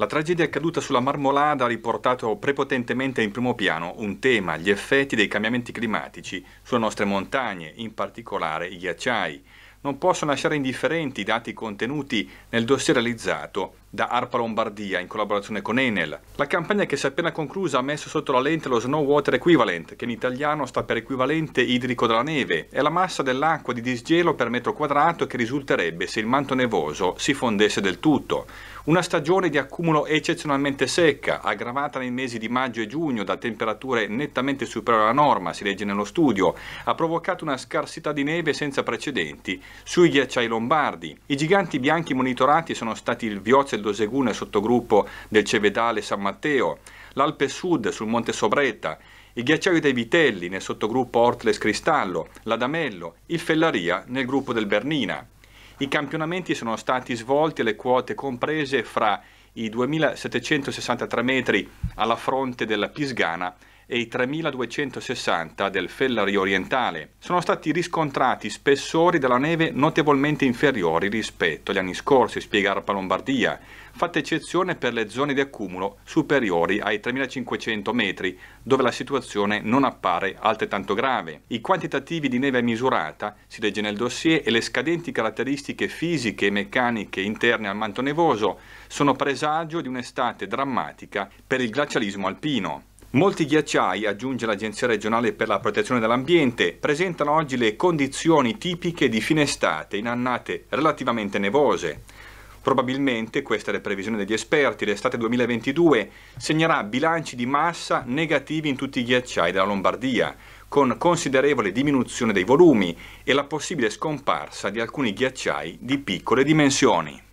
La tragedia accaduta sulla Marmolada ha riportato prepotentemente in primo piano un tema, gli effetti dei cambiamenti climatici sulle nostre montagne, in particolare i ghiacciai. Non possono lasciare indifferenti i dati contenuti nel dossier realizzato da Arpa Lombardia in collaborazione con Enel. La campagna che si è appena conclusa ha messo sotto la lente lo Snow Water Equivalent, che in italiano sta per equivalente idrico della neve, è la massa dell'acqua di disgelo per metro quadrato che risulterebbe se il manto nevoso si fondesse del tutto. Una stagione di accumulo eccezionalmente secca, aggravata nei mesi di maggio e giugno da temperature nettamente superiori alla norma, si legge nello studio, ha provocato una scarsità di neve senza precedenti sui ghiacciai lombardi. I giganti bianchi monitorati sono stati il Vioz del Doseguna sottogruppo del Cevedale San Matteo, l'Alpe Sud sul Monte Sobretta, il ghiacciaio dei Vitelli nel sottogruppo Ortles Cristallo, l'Adamello, il Fellaria nel gruppo del Bernina. I campionamenti sono stati svolti alle quote comprese fra i 2.763 metri alla fronte della Pisgana e i 3260 del Fellari orientale. Sono stati riscontrati spessori della neve notevolmente inferiori rispetto agli anni scorsi, spiega Arpa Lombardia, fatta eccezione per le zone di accumulo superiori ai 3500 metri, dove la situazione non appare altrettanto grave. I quantitativi di neve misurata, si legge nel dossier, e le scadenti caratteristiche fisiche e meccaniche interne al manto nevoso sono presagio di un'estate drammatica per il glacialismo alpino. Molti ghiacciai, aggiunge l'Agenzia regionale per la protezione dell'ambiente, presentano oggi le condizioni tipiche di fine estate in annate relativamente nevose. Probabilmente, questa è la previsione degli esperti, l'estate 2022 segnerà bilanci di massa negativi in tutti i ghiacciai della Lombardia, con considerevole diminuzione dei volumi e la possibile scomparsa di alcuni ghiacciai di piccole dimensioni.